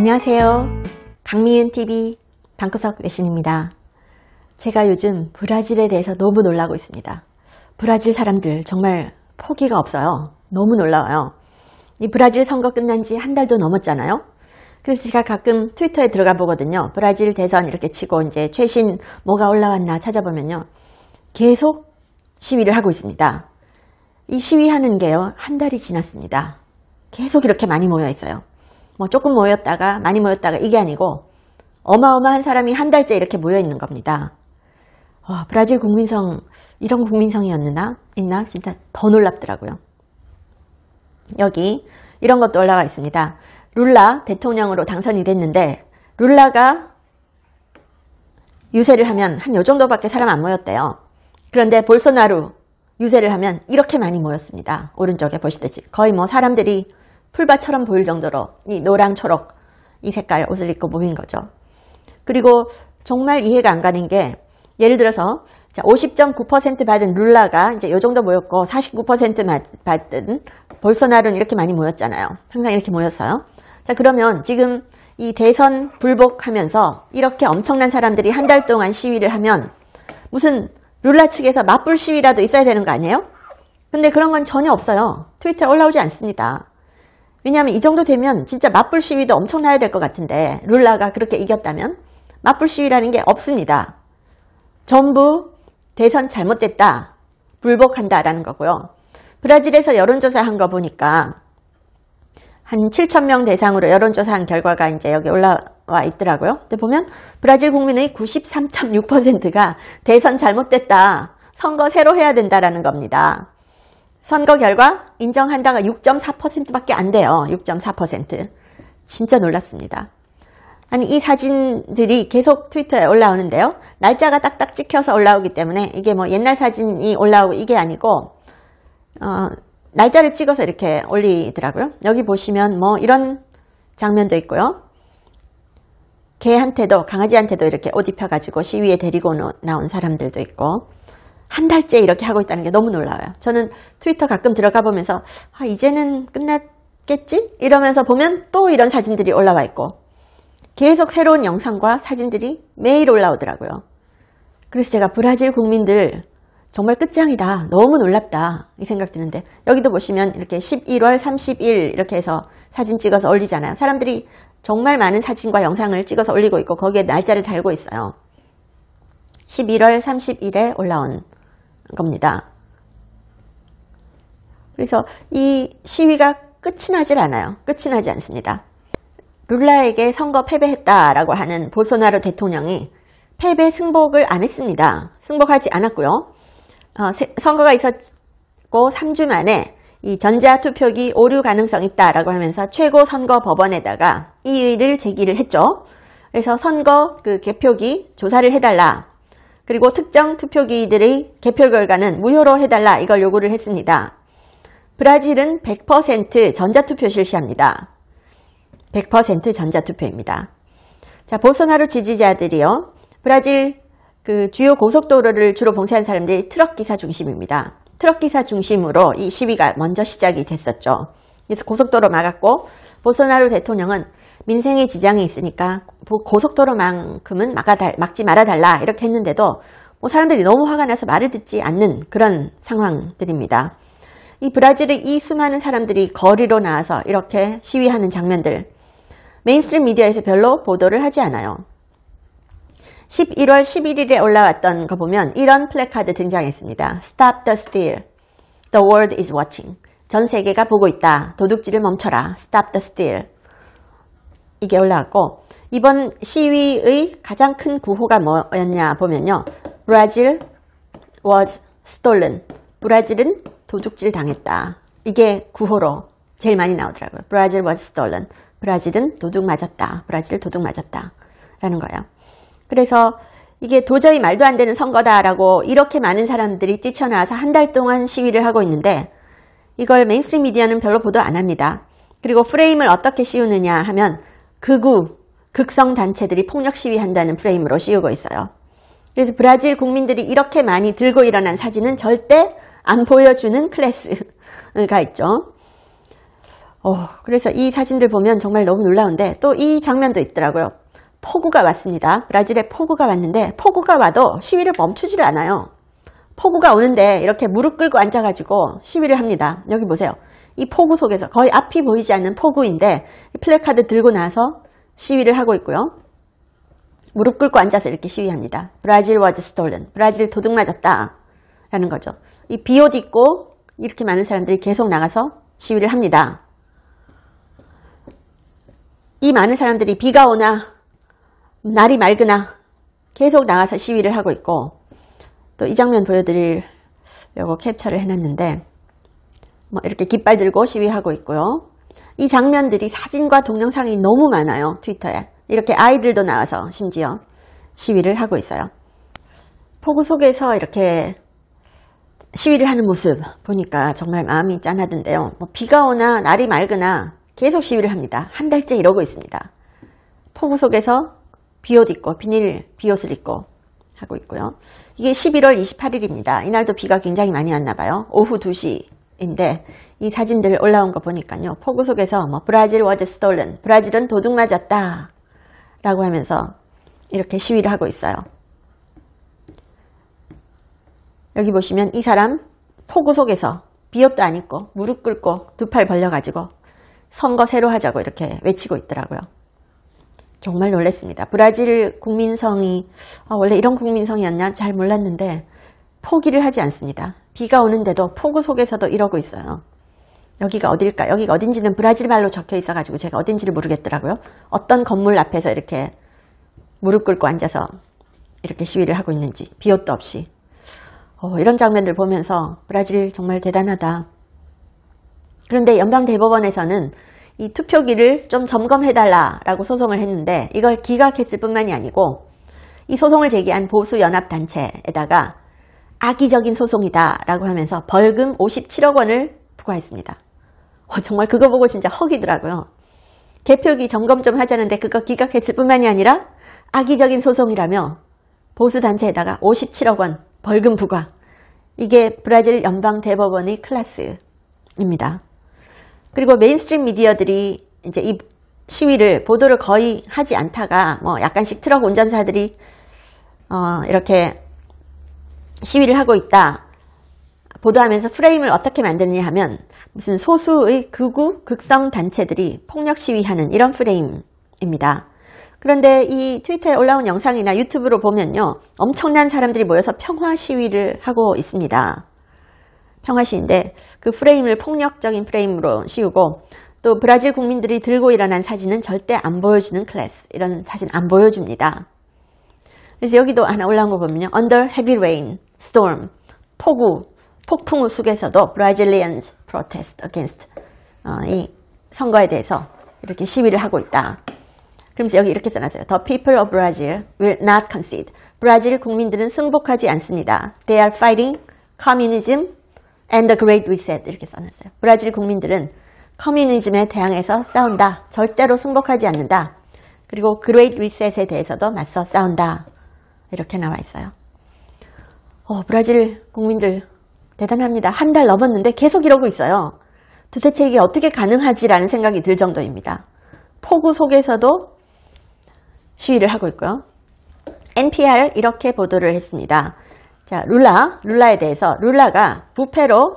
안녕하세요. 강미윤 t v 방구석 외신입니다. 제가 요즘 브라질에 대해서 너무 놀라고 있습니다. 브라질 사람들 정말 포기가 없어요. 너무 놀라워요. 이 브라질 선거 끝난 지 한 달도 넘었잖아요. 그래서 제가 가끔 트위터에 들어가 보거든요. 브라질 대선 이렇게 치고 이제 최신 뭐가 올라왔나 찾아보면요. 계속 시위를 하고 있습니다. 이 시위하는 게요. 한 달이 지났습니다. 계속 이렇게 많이 모여 있어요. 뭐 조금 모였다가 많이 모였다가 이게 아니고 어마어마한 사람이 한 달째 이렇게 모여 있는 겁니다. 와, 브라질 국민성 이런 국민성이었나 있나 진짜 더 놀랍더라고요. 여기 이런 것도 올라와 있습니다. 룰라 대통령으로 당선이 됐는데 룰라가 유세를 하면 한 요 정도밖에 사람 안 모였대요. 그런데 볼소나루 유세를 하면 이렇게 많이 모였습니다. 오른쪽에 보시듯이 거의 뭐 사람들이 풀밭처럼 보일 정도로 이 노랑 초록 이 색깔 옷을 입고 모인 거죠. 그리고 정말 이해가 안 가는 게 예를 들어서 50.9% 받은 룰라가 이제 요 정도 모였고 49% 받은 볼소나루는 이렇게 많이 모였잖아요. 항상 이렇게 모였어요. 자 그러면 지금 이 대선 불복하면서 이렇게 엄청난 사람들이 한 달 동안 시위를 하면 무슨 룰라 측에서 맞불 시위라도 있어야 되는 거 아니에요? 근데 그런 건 전혀 없어요. 트위터에 올라오지 않습니다. 왜냐하면 이 정도 되면 진짜 맞불 시위도 엄청나야 될 것 같은데 룰라가 그렇게 이겼다면 맞불 시위라는 게 없습니다. 전부 대선 잘못됐다. 불복한다 라는 거고요. 브라질에서 여론조사 한 거 보니까 한 7천 명 대상으로 여론조사한 결과가 이제 여기 올라와 있더라고요. 근데 보면 브라질 국민의 93.6%가 대선 잘못됐다. 선거 새로 해야 된다라는 겁니다. 선거 결과 인정한다가 6.4%밖에 안 돼요. 6.4%. 진짜 놀랍습니다. 아니 이 사진들이 계속 트위터에 올라오는데요. 날짜가 딱딱 찍혀서 올라오기 때문에 이게 뭐 옛날 사진이 올라오고 이게 아니고 어, 날짜를 찍어서 이렇게 올리더라고요. 여기 보시면 뭐 이런 장면도 있고요. 개한테도 강아지한테도 이렇게 옷 입혀가지고 시위에 데리고 나온 사람들도 있고 한 달째 이렇게 하고 있다는 게 너무 놀라워요. 저는 트위터 가끔 들어가 보면서 아, 이제는 끝났겠지? 이러면서 보면 또 이런 사진들이 올라와 있고 계속 새로운 영상과 사진들이 매일 올라오더라고요. 그래서 제가 브라질 국민들 정말 끝장이다. 너무 놀랍다. 이 생각 드는데 여기도 보시면 이렇게 11월 30일 이렇게 해서 사진 찍어서 올리잖아요. 사람들이 정말 많은 사진과 영상을 찍어서 올리고 있고 거기에 날짜를 달고 있어요. 11월 30일에 올라온 겁니다. 그래서 이 시위가 끝이 나질 않아요. 끝이 나지 않습니다. 룰라에게 선거 패배했다라고 하는 보소나루 대통령이 패배 승복을 안 했습니다. 승복하지 않았고요. 어, 세, 선거가 있었고 3주 만에 이 전자투표기 오류 가능성 있다라고 하면서 최고 선거 법원에다가 이의를 제기를 했죠. 그래서 선거 그 개표기 조사를 해달라 그리고 특정 투표기들의 개표 결과는 무효로 해달라 이걸 요구를 했습니다. 브라질은 100% 전자투표 실시합니다. 100% 전자투표입니다. 자, 보소나루 지지자들이요. 브라질 그 주요 고속도로를 주로 봉쇄한 사람들이 트럭기사 중심입니다. 트럭기사 중심으로 이 시위가 먼저 시작이 됐었죠. 그래서 고속도로 막았고 보소나루 대통령은 민생에 지장이 있으니까 고속도로만큼은 막아달, 막지 말아달라 이렇게 했는데도 뭐 사람들이 너무 화가 나서 말을 듣지 않는 그런 상황들입니다. 이 브라질의 이 수많은 사람들이 거리로 나와서 이렇게 시위하는 장면들 메인스트림 미디어에서 별로 보도를 하지 않아요. 11월 11일에 올라왔던 거 보면 이런 플래카드 등장했습니다. Stop the steal. The world is watching. 전 세계가 보고 있다. 도둑질을 멈춰라. Stop the steal. 이게 올라왔고 이번 시위의 가장 큰 구호가 뭐였냐 보면요. 브라질 was stolen. 브라질은 도둑질 당했다. 이게 구호로 제일 많이 나오더라고요. 브라질 was stolen. 브라질은 도둑 맞았다. 브라질 도둑 맞았다. 라는 거예요. 그래서 이게 도저히 말도 안 되는 선거다라고 이렇게 많은 사람들이 뛰쳐나와서 한 달 동안 시위를 하고 있는데 이걸 메인스트림 미디어는 별로 보도 안 합니다. 그리고 프레임을 어떻게 씌우느냐 하면 극우, 그 극성 단체들이 폭력 시위한다는 프레임으로 씌우고 있어요. 그래서 브라질 국민들이 이렇게 많이 들고 일어난 사진은 절대 안 보여주는 클래스가 를 있죠. 어, 그래서 이 사진들 보면 정말 너무 놀라운데 또 이 장면도 있더라고요. 폭우가 왔습니다. 브라질에 폭우가 왔는데 폭우가 와도 시위를 멈추지를 않아요. 폭우가 오는데 이렇게 무릎 끌고 앉아가지고 시위를 합니다. 여기 보세요. 이 포구 속에서 거의 앞이 보이지 않는 포구인데 플래카드 들고 나서 시위를 하고 있고요. 무릎 꿇고 앉아서 이렇게 시위합니다. 브라질 워즈 스톨른. 브라질 도둑 맞았다. 라는 거죠. 이 비옷 입고 이렇게 많은 사람들이 계속 나가서 시위를 합니다. 이 많은 사람들이 비가 오나 날이 맑으나 계속 나가서 시위를 하고 있고 또 이 장면 보여드리려고 캡처를 해놨는데 뭐 이렇게 깃발 들고 시위하고 있고요. 이 장면들이 사진과 동영상이 너무 많아요. 트위터에. 이렇게 아이들도 나와서 심지어 시위를 하고 있어요. 폭우 속에서 이렇게 시위를 하는 모습 보니까 정말 마음이 짠하던데요. 뭐 비가 오나 날이 맑으나 계속 시위를 합니다. 한 달째 이러고 있습니다. 폭우 속에서 비옷 입고 비닐 비옷을 입고 하고 있고요. 이게 11월 28일입니다. 이날도 비가 굉장히 많이 왔나 봐요. 오후 2시 인데 이 사진들 올라온 거 보니까요 포구 속에서 뭐 브라질 워즈 스톨른 브라질은 도둑 맞았다 라고 하면서 이렇게 시위를 하고 있어요 여기 보시면 이 사람 포구 속에서 비옷도 안 입고 무릎 꿇고 두 팔 벌려 가지고 선거 새로 하자고 이렇게 외치고 있더라고요 정말 놀랬습니다 브라질 국민성이 아, 원래 이런 국민성이었냐 잘 몰랐는데 포기를 하지 않습니다. 비가 오는데도 폭우 속에서도 이러고 있어요. 여기가 어딜까? 여기가 어딘지는 브라질 말로 적혀 있어가지고 제가 어딘지를 모르겠더라고요. 어떤 건물 앞에서 이렇게 무릎 꿇고 앉아서 이렇게 시위를 하고 있는지 비옷도 없이 어, 이런 장면들 보면서 브라질 정말 대단하다. 그런데 연방대법원에서는 이 투표기를 좀 점검해달라라고 소송을 했는데 이걸 기각했을 뿐만이 아니고 이 소송을 제기한 보수연합단체에다가 악의적인 소송이다라고 하면서 벌금 57억 원을 부과했습니다. 어, 정말 그거 보고 진짜 허기더라고요 개표기 점검 좀 하자는데 그거 기각했을 뿐만이 아니라 악의적인 소송이라며 보수단체에다가 57억 원 벌금 부과 이게 브라질 연방대법원의 클라스입니다. 그리고 메인스트림 미디어들이 이제 이 시위를 보도를 거의 하지 않다가 뭐 약간씩 트럭 운전사들이 어 이렇게 시위를 하고 있다. 보도하면서 프레임을 어떻게 만드느냐 하면 무슨 소수의 극우 극성 단체들이 폭력 시위하는 이런 프레임입니다. 그런데 이 트위터에 올라온 영상이나 유튜브로 보면요. 엄청난 사람들이 모여서 평화 시위를 하고 있습니다. 평화 시인데 위그 프레임을 폭력적인 프레임으로 씌우고 또 브라질 국민들이 들고 일어난 사진은 절대 안 보여주는 클래스 이런 사진 안 보여줍니다. 그래서 여기도 하나 올라온 거 보면요. Under heavy rain storm, 폭우, 폭풍우 속에서도 Brazilians protest against 어, 이 선거에 대해서 이렇게 시위를 하고 있다. 그러면서 여기 이렇게 써놨어요. The people of Brazil will not concede. 브라질 국민들은 승복하지 않습니다. They are fighting communism and the great reset 이렇게 써놨어요. 브라질 국민들은 커뮤니즘에 대항해서 싸운다. 절대로 승복하지 않는다. 그리고 그레이트 리셋에 대해서도 맞서 싸운다. 이렇게 나와 있어요. 어, 브라질 국민들 대단합니다. 한 달 넘었는데 계속 이러고 있어요. 도대체 이게 어떻게 가능하지라는 생각이 들 정도입니다. 폭우 속에서도 시위를 하고 있고요. NPR 이렇게 보도를 했습니다. 자, 룰라, 룰라에 대해서 룰라가 부패로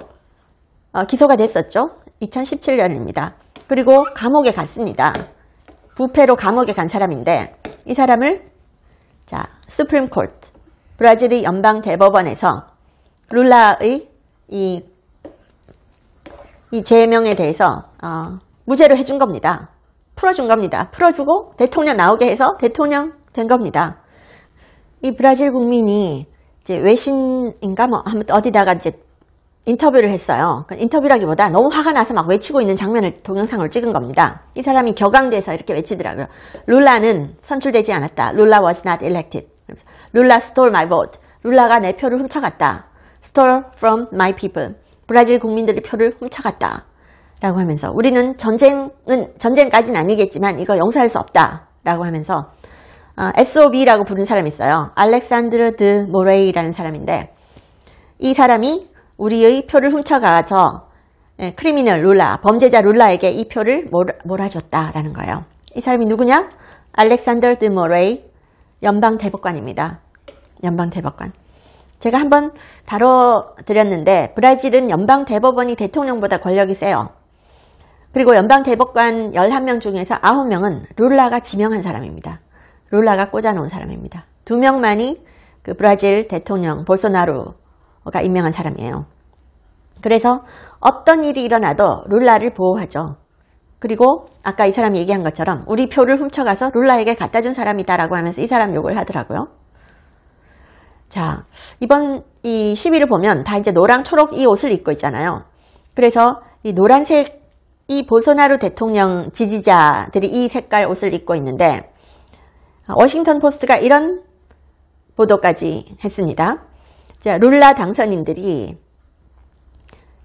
어, 기소가 됐었죠. 2017년입니다. 그리고 감옥에 갔습니다. 부패로 감옥에 간 사람인데 이 사람을 자, 수프림 콜트 브라질의 연방 대법원에서 룰라의 이, 이 제명에 대해서 어, 무죄로 해준 겁니다. 풀어준 겁니다. 풀어주고 대통령 나오게 해서 대통령 된 겁니다. 이 브라질 국민이 이제 외신인가 뭐 아무 어디다가 이제 인터뷰를 했어요. 그 인터뷰라기보다 너무 화가 나서 막 외치고 있는 장면을 동영상을 찍은 겁니다. 이 사람이 격앙돼서 이렇게 외치더라고요. 룰라는 선출되지 않았다. 룰라 was not elected. 룰라 stole my vote. 룰라가 내 표를 훔쳐갔다. stole from my people. 브라질 국민들의 표를 훔쳐갔다. 라고 하면서 우리는 전쟁은 전쟁까지는 아니겠지만 이거 용서할 수 없다. 라고 하면서 어, SOB라고 부른 사람이 있어요. 알렉산드르 드 모레이라는 사람인데 이 사람이 우리의 표를 훔쳐가서 예, 크리미널 룰라, 범죄자 룰라에게 이 표를 몰아줬다라는 거예요. 이 사람이 누구냐? 알렉산더 드 모레이 연방대법관입니다. 연방대법관. 제가 한번 다뤄드렸는데 브라질은 연방대법원이 대통령보다 권력이 세요. 그리고 연방대법관 11명 중에서 9명은 룰라가 지명한 사람입니다. 룰라가 꽂아놓은 사람입니다. 2명만이 그 브라질 대통령 볼소나루가 임명한 사람이에요. 그래서 어떤 일이 일어나도 룰라를 보호하죠. 그리고 아까 이 사람이 얘기한 것처럼 우리 표를 훔쳐가서 룰라에게 갖다 준 사람이다 라고 하면서 이 사람 욕을 하더라고요. 자 이번 이 시위를 보면 다 이제 노랑 초록 이 옷을 입고 있잖아요. 그래서 이 노란색 이 보소나루 대통령 지지자들이 이 색깔 옷을 입고 있는데 워싱턴 포스트가 이런 보도까지 했습니다. 자 룰라 당선인들이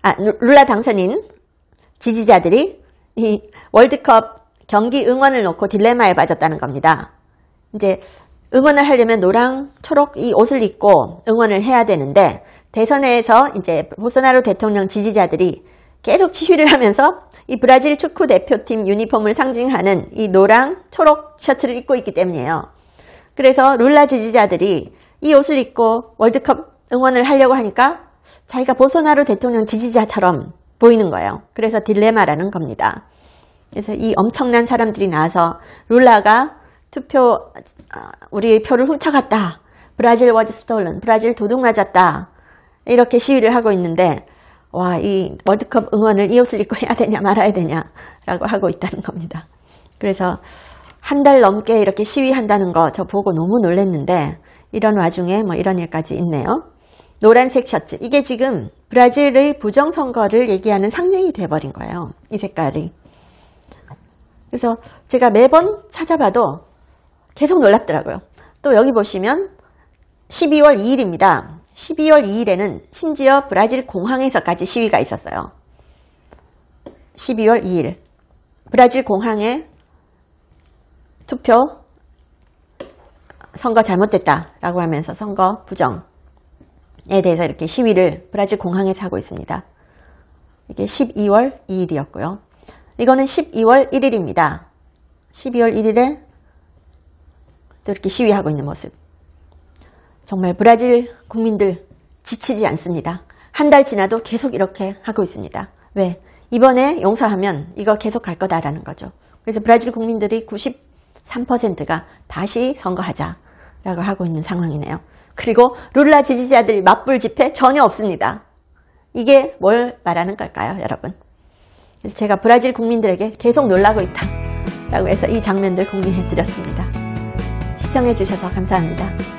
아 룰라 당선인 지지자들이 이 월드컵 경기 응원을 놓고 딜레마에 빠졌다는 겁니다. 이제 응원을 하려면 노랑 초록 이 옷을 입고 응원을 해야 되는데 대선에서 이제 보스나로 대통령 지지자들이 계속 지휘를 하면서 이 브라질 축구 대표팀 유니폼을 상징하는 이 노랑 초록 셔츠를 입고 있기 때문이에요. 그래서 룰라 지지자들이 이 옷을 입고 월드컵 응원을 하려고 하니까 자기가 보소나루 대통령 지지자처럼 보이는 거예요. 그래서 딜레마라는 겁니다. 그래서 이 엄청난 사람들이 나와서 룰라가 투표 어, 우리 의 표를 훔쳐갔다. 브라질 워즈 스톨른 브라질 도둑 맞았다. 이렇게 시위를 하고 있는데 와 이 월드컵 응원을 이 옷을 입고 해야 되냐 말아야 되냐라고 하고 있다는 겁니다. 그래서 한 달 넘게 이렇게 시위한다는 거 저 보고 너무 놀랐는데 이런 와중에 뭐 이런 일까지 있네요. 노란색 셔츠 이게 지금 브라질의 부정선거를 얘기하는 상징이 돼버린 거예요 이 색깔이 그래서 제가 매번 찾아봐도 계속 놀랍더라고요 또 여기 보시면 12월 2일입니다 12월 2일에는 심지어 브라질 공항에서까지 시위가 있었어요 12월 2일 브라질 공항에 투표 선거 잘못됐다 라고 하면서 선거 부정 에 대해서 이렇게 시위를 브라질 공항에서 하고 있습니다. 이게 12월 2일이었고요. 이거는 12월 1일입니다. 12월 1일에 또 이렇게 시위하고 있는 모습. 정말 브라질 국민들 지치지 않습니다. 한 달 지나도 계속 이렇게 하고 있습니다. 왜? 이번에 용서하면 이거 계속 갈 거다라는 거죠. 그래서 브라질 국민들이 93%가 다시 선거하자라고 하고 있는 상황이네요. 그리고 룰라 지지자들이 맞불 집회 전혀 없습니다. 이게 뭘 말하는 걸까요 여러분? 그래서 제가 브라질 국민들에게 계속 놀라고 있다 라고 해서 이 장면들 공유해드렸습니다. 시청해주셔서 감사합니다.